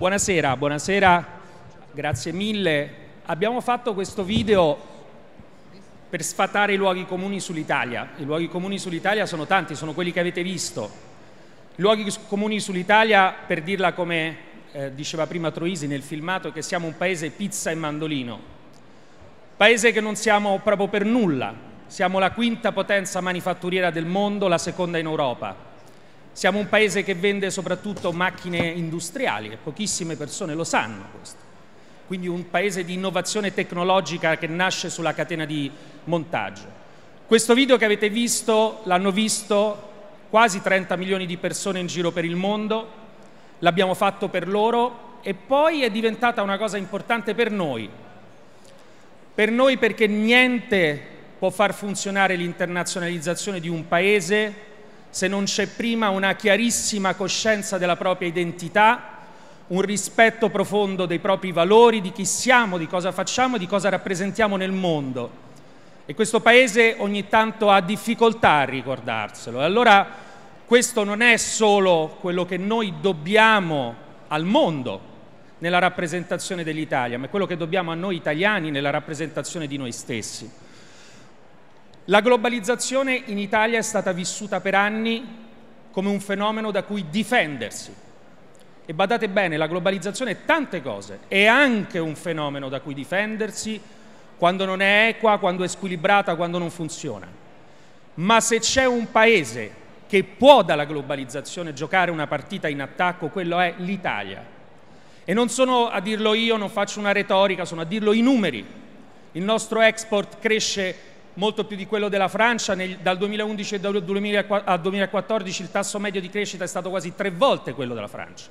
Buonasera, buonasera, grazie mille. Abbiamo fatto questo video per sfatare i luoghi comuni sull'Italia. I luoghi comuni sull'Italia sono tanti, sono quelli che avete visto. I luoghi comuni sull'Italia, per dirla come eh, diceva prima Troisi nel filmato, è che siamo un paese pizza e mandolino. Paese che non siamo proprio per nulla. Siamo la quinta potenza manifatturiera del mondo, la seconda in Europa siamo un paese che vende soprattutto macchine industriali e pochissime persone lo sanno questo. Quindi un paese di innovazione tecnologica che nasce sulla catena di montaggio. Questo video che avete visto l'hanno visto quasi 30 milioni di persone in giro per il mondo, l'abbiamo fatto per loro e poi è diventata una cosa importante per noi. Per noi perché niente può far funzionare l'internazionalizzazione di un paese se non c'è prima una chiarissima coscienza della propria identità, un rispetto profondo dei propri valori, di chi siamo, di cosa facciamo, di cosa rappresentiamo nel mondo. E questo Paese ogni tanto ha difficoltà a ricordarselo. E allora questo non è solo quello che noi dobbiamo al mondo nella rappresentazione dell'Italia, ma è quello che dobbiamo a noi italiani nella rappresentazione di noi stessi. La globalizzazione in Italia è stata vissuta per anni come un fenomeno da cui difendersi. E badate bene, la globalizzazione è tante cose, è anche un fenomeno da cui difendersi quando non è equa, quando è squilibrata, quando non funziona. Ma se c'è un paese che può dalla globalizzazione giocare una partita in attacco, quello è l'Italia. E non sono a dirlo io, non faccio una retorica, sono a dirlo i numeri. Il nostro export cresce molto più di quello della Francia, nel, dal 2011 al 2014 il tasso medio di crescita è stato quasi tre volte quello della Francia.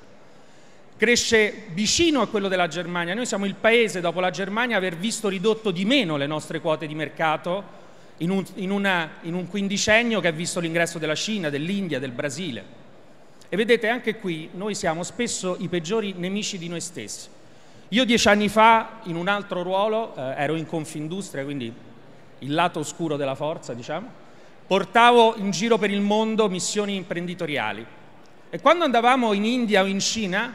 Cresce vicino a quello della Germania. Noi siamo il paese, dopo la Germania, aver visto ridotto di meno le nostre quote di mercato in un, in una, in un quindicennio che ha visto l'ingresso della Cina, dell'India, del Brasile. E vedete, anche qui noi siamo spesso i peggiori nemici di noi stessi. Io dieci anni fa, in un altro ruolo, eh, ero in Confindustria, quindi il lato oscuro della forza, diciamo, portavo in giro per il mondo missioni imprenditoriali. E quando andavamo in India o in Cina,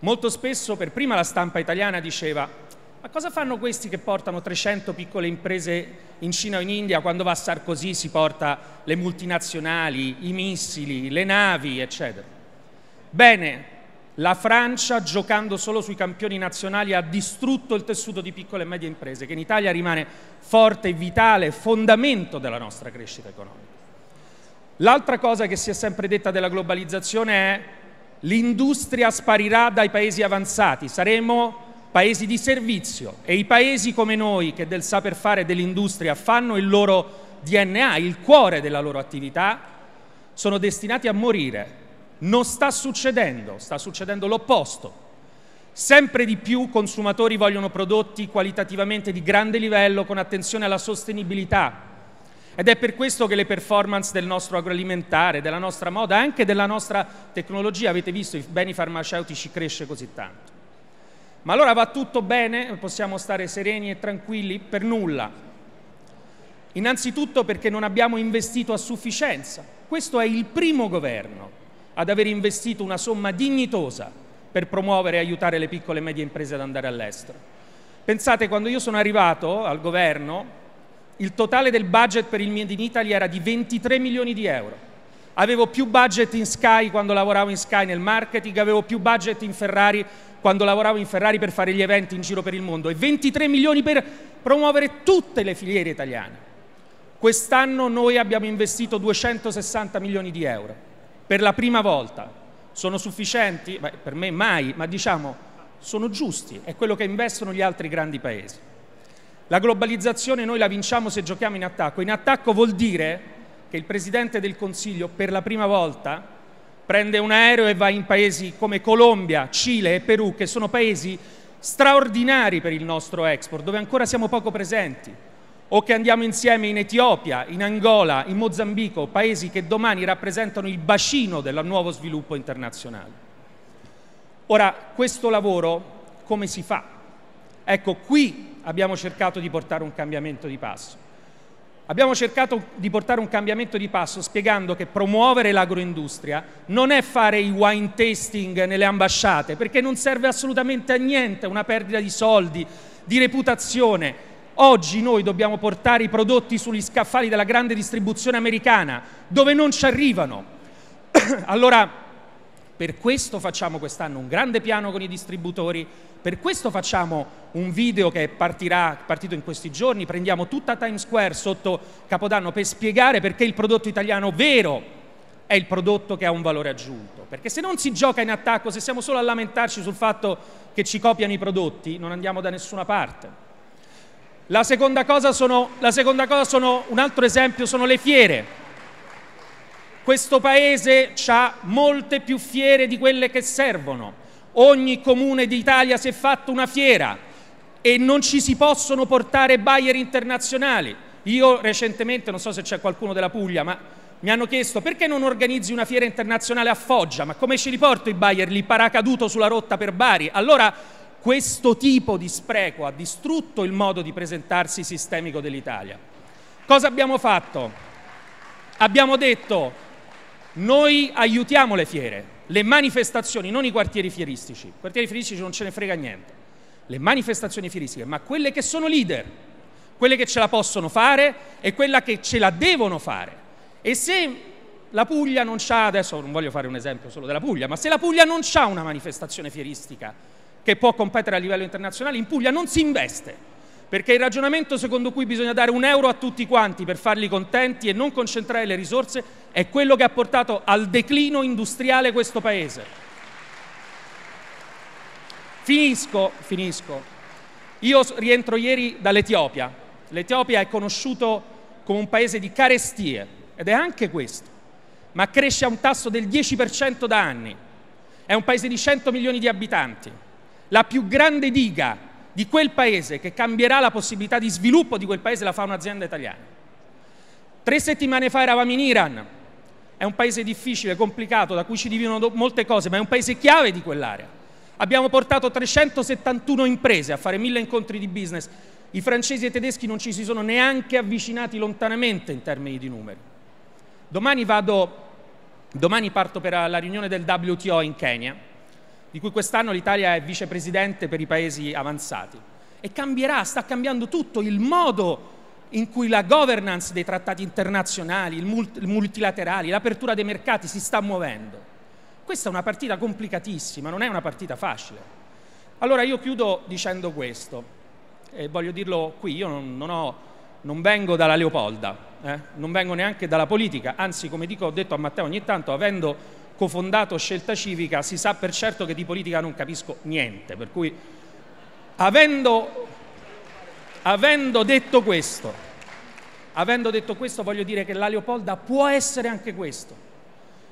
molto spesso per prima la stampa italiana diceva ma cosa fanno questi che portano 300 piccole imprese in Cina o in India quando va a Sarkozy si porta le multinazionali, i missili, le navi, eccetera. Bene, la Francia, giocando solo sui campioni nazionali, ha distrutto il tessuto di piccole e medie imprese, che in Italia rimane forte e vitale, fondamento della nostra crescita economica. L'altra cosa che si è sempre detta della globalizzazione è l'industria sparirà dai paesi avanzati, saremo paesi di servizio e i paesi come noi che del saper fare dell'industria fanno il loro DNA, il cuore della loro attività, sono destinati a morire non sta succedendo, sta succedendo l'opposto. Sempre di più consumatori vogliono prodotti qualitativamente di grande livello con attenzione alla sostenibilità. Ed è per questo che le performance del nostro agroalimentare, della nostra moda, anche della nostra tecnologia, avete visto, i beni farmaceutici cresce così tanto. Ma allora va tutto bene? Possiamo stare sereni e tranquilli? Per nulla. Innanzitutto perché non abbiamo investito a sufficienza. Questo è il primo governo ad aver investito una somma dignitosa per promuovere e aiutare le piccole e medie imprese ad andare all'estero. Pensate, quando io sono arrivato al governo, il totale del budget per il Made in Italy era di 23 milioni di euro. Avevo più budget in Sky quando lavoravo in Sky nel marketing, avevo più budget in Ferrari quando lavoravo in Ferrari per fare gli eventi in giro per il mondo e 23 milioni per promuovere tutte le filiere italiane. Quest'anno noi abbiamo investito 260 milioni di euro per la prima volta. Sono sufficienti? Beh, per me mai, ma diciamo sono giusti, è quello che investono gli altri grandi paesi. La globalizzazione noi la vinciamo se giochiamo in attacco. In attacco vuol dire che il Presidente del Consiglio per la prima volta prende un aereo e va in paesi come Colombia, Cile e Perù, che sono paesi straordinari per il nostro export, dove ancora siamo poco presenti o che andiamo insieme in Etiopia, in Angola, in Mozambico, paesi che domani rappresentano il bacino del nuovo sviluppo internazionale. Ora, questo lavoro come si fa? Ecco, qui abbiamo cercato di portare un cambiamento di passo. Abbiamo cercato di portare un cambiamento di passo spiegando che promuovere l'agroindustria non è fare i wine tasting nelle ambasciate, perché non serve assolutamente a niente, una perdita di soldi, di reputazione. Oggi noi dobbiamo portare i prodotti sugli scaffali della grande distribuzione americana, dove non ci arrivano. allora, per questo facciamo quest'anno un grande piano con i distributori, per questo facciamo un video che partirà, partito in questi giorni, prendiamo tutta Times Square sotto Capodanno per spiegare perché il prodotto italiano vero è il prodotto che ha un valore aggiunto. Perché se non si gioca in attacco, se siamo solo a lamentarci sul fatto che ci copiano i prodotti, non andiamo da nessuna parte. La seconda, sono, la seconda cosa sono, un altro esempio, sono le fiere. Questo paese ha molte più fiere di quelle che servono. Ogni comune d'Italia si è fatto una fiera e non ci si possono portare buyer internazionali. Io recentemente, non so se c'è qualcuno della Puglia, ma mi hanno chiesto perché non organizzi una fiera internazionale a Foggia, ma come ci riporto i buyer lì paracaduto sulla rotta per Bari? Allora questo tipo di spreco ha distrutto il modo di presentarsi sistemico dell'Italia. Cosa abbiamo fatto? Abbiamo detto noi aiutiamo le fiere, le manifestazioni, non i quartieri fieristici. I quartieri fieristici non ce ne frega niente. Le manifestazioni fieristiche, ma quelle che sono leader, quelle che ce la possono fare e quella che ce la devono fare. E se la Puglia non ha, adesso non voglio fare un esempio solo della Puglia, ma se la Puglia non ha una manifestazione fieristica, che può competere a livello internazionale, in Puglia non si investe. Perché il ragionamento secondo cui bisogna dare un euro a tutti quanti per farli contenti e non concentrare le risorse è quello che ha portato al declino industriale questo Paese. Finisco, finisco. Io rientro ieri dall'Etiopia. L'Etiopia è conosciuto come un paese di carestie ed è anche questo, ma cresce a un tasso del 10% da anni. È un paese di 100 milioni di abitanti la più grande diga di quel paese che cambierà la possibilità di sviluppo di quel paese la fa un'azienda italiana. Tre settimane fa eravamo in Iran, è un paese difficile, complicato, da cui ci dividono molte cose, ma è un paese chiave di quell'area. Abbiamo portato 371 imprese a fare mille incontri di business. I francesi e i tedeschi non ci si sono neanche avvicinati lontanamente in termini di numeri. Domani, vado, domani parto per eh, la riunione del WTO in Kenya di cui quest'anno l'Italia è vicepresidente per i paesi avanzati. E cambierà, sta cambiando tutto il modo in cui la governance dei trattati internazionali, il, mult- multilaterali, l'apertura dei mercati si sta muovendo. Questa è una partita complicatissima, non è una partita facile. Allora io chiudo dicendo questo, e voglio dirlo qui, io non, non, ho, non vengo dalla Leopolda, eh? non vengo neanche dalla politica, anzi come dico, ho detto a Matteo ogni tanto, avendo cofondato Scelta Civica, si sa per certo che di politica non capisco niente, per cui avendo, avendo, detto, questo, avendo detto questo, voglio dire che la Leopolda può essere anche questo,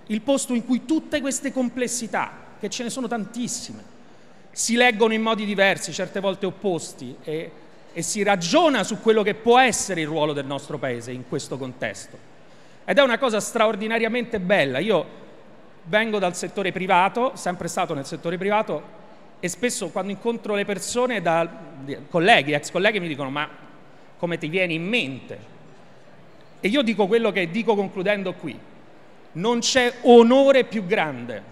il posto in cui tutte queste complessità, che ce ne sono tantissime, si leggono in modi diversi, certe volte opposti, e, e si ragiona su quello che può essere il ruolo del nostro Paese in questo contesto. Ed è una cosa straordinariamente bella. Io vengo dal settore privato, sempre stato nel settore privato e spesso quando incontro le persone, da, colleghi, ex colleghi mi dicono ma come ti viene in mente? E io dico quello che dico concludendo qui, non c'è onore più grande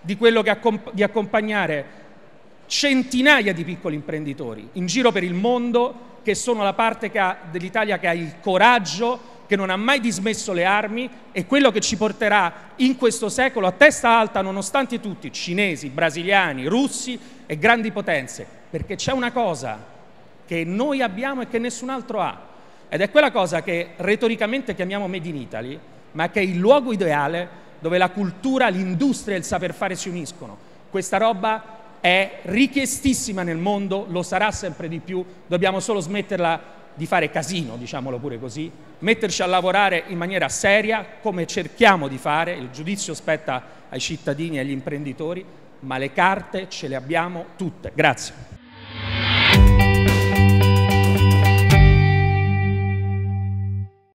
di quello che accomp- di accompagnare centinaia di piccoli imprenditori in giro per il mondo che sono la parte che ha, dell'Italia che ha il coraggio che non ha mai dismesso le armi e quello che ci porterà in questo secolo a testa alta nonostante tutti, cinesi, brasiliani, russi e grandi potenze, perché c'è una cosa che noi abbiamo e che nessun altro ha, ed è quella cosa che retoricamente chiamiamo Made in Italy, ma che è il luogo ideale dove la cultura, l'industria e il saper fare si uniscono. Questa roba è richiestissima nel mondo, lo sarà sempre di più, dobbiamo solo smetterla di fare casino, diciamolo pure così, metterci a lavorare in maniera seria, come cerchiamo di fare, il giudizio spetta ai cittadini e agli imprenditori, ma le carte ce le abbiamo tutte. Grazie.